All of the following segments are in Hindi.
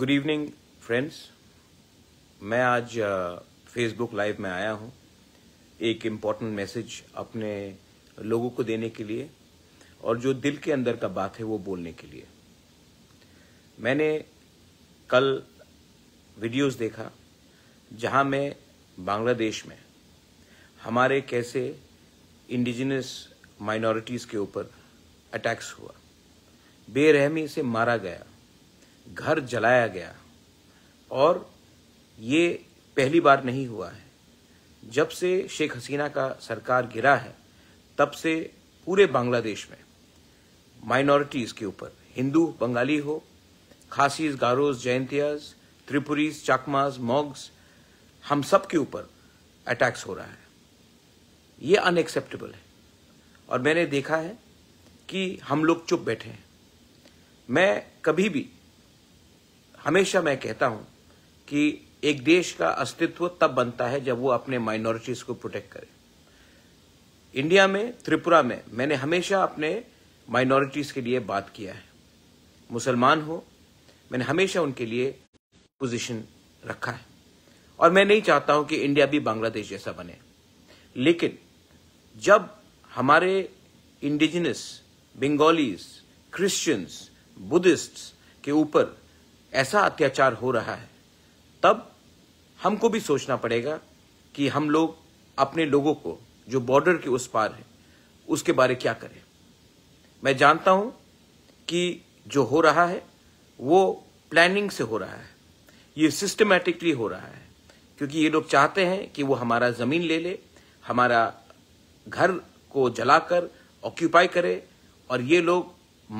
गुड इवनिंग फ्रेंड्स मैं आज फेसबुक लाइव में आया हूं एक इम्पॉर्टेंट मैसेज अपने लोगों को देने के लिए और जो दिल के अंदर का बात है वो बोलने के लिए मैंने कल वीडियोस देखा जहां मैं बांग्लादेश में हमारे कैसे इंडिजिनस माइनॉरिटीज़ के ऊपर अटैक्स हुआ बेरहमी से मारा गया घर जलाया गया और ये पहली बार नहीं हुआ है जब से शेख हसीना का सरकार गिरा है तब से पूरे बांग्लादेश में माइनॉरिटीज़ के ऊपर हिंदू बंगाली हो खासीज गारोज जयंतियाज त्रिपुरीज चाकमाज मॉग्स हम सब के ऊपर अटैक्स हो रहा है ये अनएक्सेप्टेबल है और मैंने देखा है कि हम लोग चुप बैठे हैं मैं कभी भी हमेशा मैं कहता हूं कि एक देश का अस्तित्व तब बनता है जब वो अपने माइनॉरिटीज को प्रोटेक्ट करे इंडिया में त्रिपुरा में मैंने हमेशा अपने माइनॉरिटीज के लिए बात किया है मुसलमान हो मैंने हमेशा उनके लिए पोजीशन रखा है और मैं नहीं चाहता हूं कि इंडिया भी बांग्लादेश जैसा बने लेकिन जब हमारे इंडिजिनस बंगालीज क्रिश्चियंस बुद्धिस्ट के ऊपर ऐसा अत्याचार हो रहा है तब हमको भी सोचना पड़ेगा कि हम लोग अपने लोगों को जो बॉर्डर के उस पार है उसके बारे क्या करें मैं जानता हूं कि जो हो रहा है वो प्लानिंग से हो रहा है ये सिस्टमेटिकली हो रहा है क्योंकि ये लोग चाहते हैं कि वो हमारा ज़मीन ले ले हमारा घर को जलाकर ऑक्यूपाई करे और ये लोग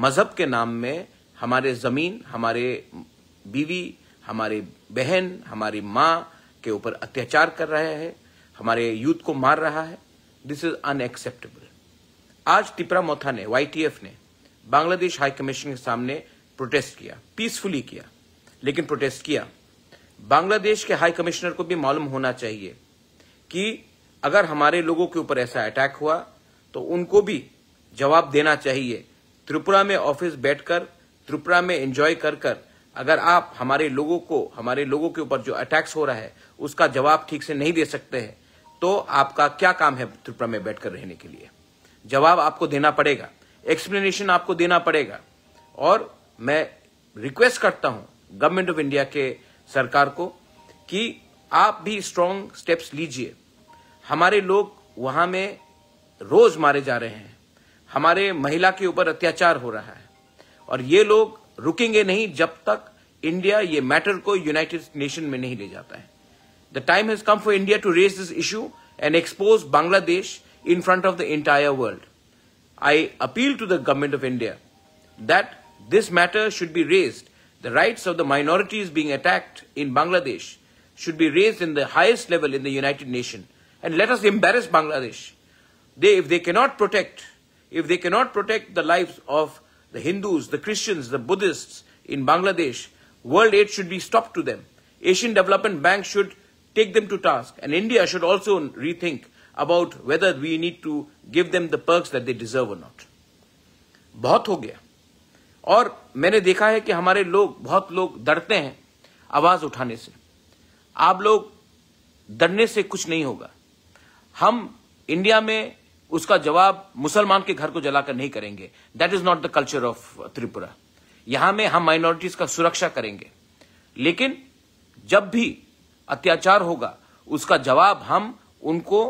मज़हब के नाम में हमारे ज़मीन हमारे बीवी हमारी बहन हमारी माँ के ऊपर अत्याचार कर रहे हैं हमारे यूथ को मार रहा है दिस इज अनएक्सेप्टेबल आज टिपरा मोथा ने वाईटीएफ ने बांग्लादेश हाई कमीशन के सामने प्रोटेस्ट किया पीसफुली किया लेकिन प्रोटेस्ट किया बांग्लादेश के हाई कमिश्नर को भी मालूम होना चाहिए कि अगर हमारे लोगों के ऊपर ऐसा अटैक हुआ तो उनको भी जवाब देना चाहिए त्रिपुरा में ऑफिस बैठकर त्रिपुरा में एंजॉय कर कर अगर आप हमारे लोगों को हमारे लोगों के ऊपर जो अटैक्स हो रहा है उसका जवाब ठीक से नहीं दे सकते हैं तो आपका क्या काम है त्रिपुरा में बैठकर रहने के लिए जवाब आपको देना पड़ेगा एक्सप्लेनेशन आपको देना पड़ेगा और मैं रिक्वेस्ट करता हूं गवर्नमेंट ऑफ इंडिया के सरकार को कि आप भी स्ट्रांग स्टेप्स लीजिए हमारे लोग वहां में रोज मारे जा रहे हैं हमारे महिला के ऊपर अत्याचार हो रहा है और ये लोग रुकेंगे नहीं जब तक इंडिया ये मैटर को यूनाइटेड नेशन में नहीं ले जाता है the time has come for India to raise this issue and expose Bangladesh in front of the entire world I appeal to the government of India that this matter should be raise the right of the minorities being attacked in Bangladesh should be raise in the highest level in the United Nation and let us embarrass Bangladesh they if they cannot protect if they cannot protect the life of the Hindus, the Christians, the Buddhists in Bangladesh, world aid should be stopped to them. Asian Development Bank should take them to task. And India should also rethink about whether we need to give them the perks that they deserve or not. बहुत हो गया और मैंने देखा है कि हमारे लोग बहुत लोग डरते हैं आवाज उठाने से आप लोग डरने से कुछ नहीं होगा हम इंडिया में उसका जवाब मुसलमान के घर को जलाकर नहीं करेंगे that is not the culture of Tripura यहां में हम माइनॉरिटीज का सुरक्षा करेंगे लेकिन जब भी अत्याचार होगा उसका जवाब हम उनको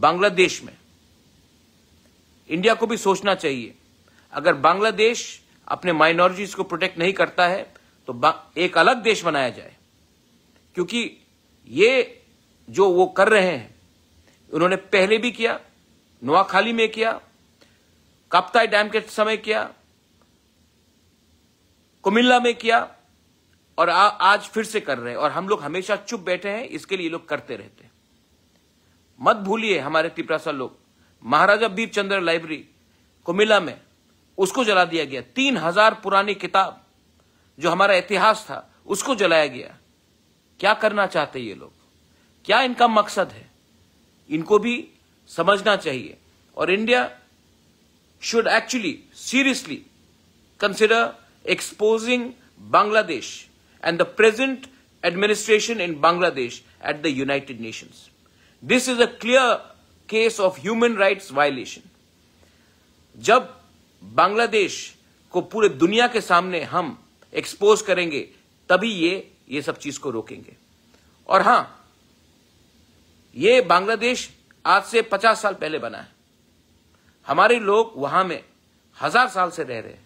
बांग्लादेश में इंडिया को भी सोचना चाहिए अगर बांग्लादेश अपने माइनॉरिटीज को प्रोटेक्ट नहीं करता है तो एक अलग देश बनाया जाए क्योंकि ये जो वो कर रहे हैं उन्होंने पहले भी किया नोआखाली में किया कप्ताई डैम के समय किया कुमिल्ला में किया और आ, आज फिर से कर रहे हैं और हम लोग हमेशा चुप बैठे हैं इसके लिए लोग करते रहते हैं मत भूलिए हमारे तिपरासा लोग महाराजा बीर चंद्र लाइब्रेरी कुमिल्ला में उसको जला दिया गया तीन हजार पुरानी किताब जो हमारा इतिहास था उसको जलाया गया क्या करना चाहते ये लोग क्या इनका मकसद है इनको भी समझना चाहिए और India should actually seriously consider exposing Bangladesh and the present administration in Bangladesh at the United Nations this is a clear case of human rights violation जब बांग्लादेश को पूरे दुनिया के सामने हम एक्सपोज करेंगे तभी ये ये सब चीज को रोकेंगे और हां ये बांग्लादेश आज से पचास साल पहले बना है हमारे लोग वहां में हजार साल से रह रहे हैं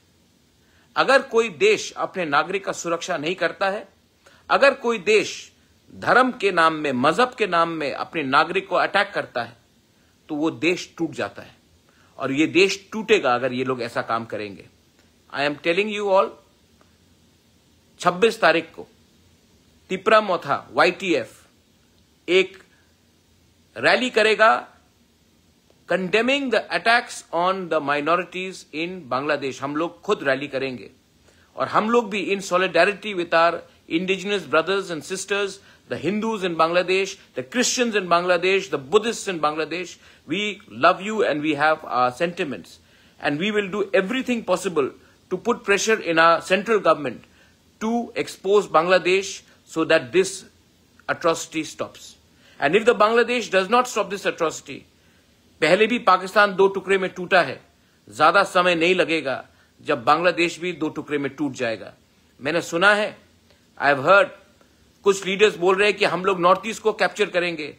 अगर कोई देश अपने नागरिक का सुरक्षा नहीं करता है अगर कोई देश धर्म के नाम में मजहब के नाम में अपने नागरिक को अटैक करता है तो वो देश टूट जाता है और ये देश टूटेगा अगर ये लोग ऐसा काम करेंगे I am telling you all 26 तारीख को तिपरा मोथा वाई एक रैली करेगा condemning the attacks on the minorities in Bangladesh हम लोग खुद रैली करेंगे और हम लोग भी in solidarity with our indigenous brothers and sisters the Hindus in Bangladesh the Christians in Bangladesh the Buddhist in Bangladesh we love you and we have our sentiments and we will do everything possible to put pressure in our central government to expose Bangladesh so that this atrocity stops and if the Bangladesh does not stop this atrocity पहले भी पाकिस्तान दो टुकड़े में टूटा है ज्यादा समय नहीं लगेगा जब बांग्लादेश भी दो टुकड़े में टूट जाएगा मैंने सुना है आई हैव हर्ड कुछ लीडर्स बोल रहे हैं कि हम लोग नॉर्थ ईस्ट को कैप्चर करेंगे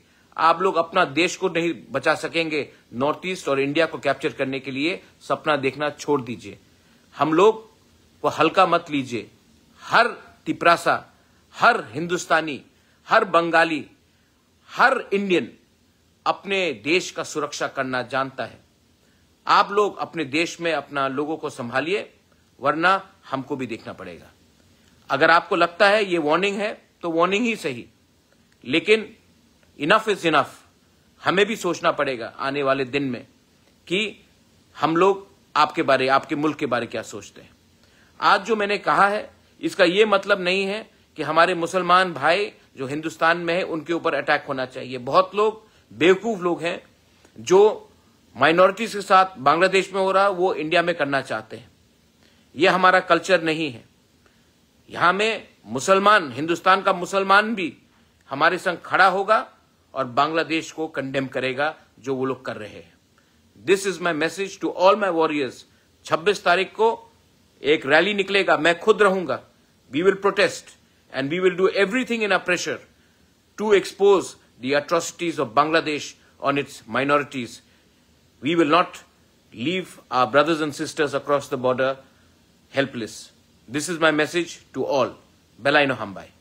आप लोग अपना देश को नहीं बचा सकेंगे नॉर्थ ईस्ट और इंडिया को कैप्चर करने के लिए सपना देखना छोड़ दीजिए हम लोग को हल्का मत लीजिए हर तिपरासा हर हिंदुस्तानी हर बंगाली हर इंडियन अपने देश का सुरक्षा करना जानता है आप लोग अपने देश में अपना लोगों को संभालिए वरना हमको भी देखना पड़ेगा अगर आपको लगता है ये वार्निंग है तो वार्निंग ही सही लेकिन इनफ इज इनफ हमें भी सोचना पड़ेगा आने वाले दिन में कि हम लोग आपके बारे आपके मुल्क के बारे क्या सोचते हैं आज जो मैंने कहा है इसका यह मतलब नहीं है कि हमारे मुसलमान भाई जो हिंदुस्तान में है उनके ऊपर अटैक होना चाहिए बहुत लोग बेवकूफ लोग हैं जो माइनॉरिटीज के साथ बांग्लादेश में हो रहा वो इंडिया में करना चाहते हैं ये हमारा कल्चर नहीं है यहां में मुसलमान हिंदुस्तान का मुसलमान भी हमारे संग खड़ा होगा और बांग्लादेश को कंडेम करेगा जो वो लोग कर रहे हैं this is my message to all my warriors छब्बीस तारीख को एक रैली निकलेगा मैं खुद रहूंगा we will protest and we will do everything in our pressure to expose the atrocities of Bangladesh on its minorities. We will not leave our brothers and sisters across the border helpless. This is my message to all. Belai no hambai.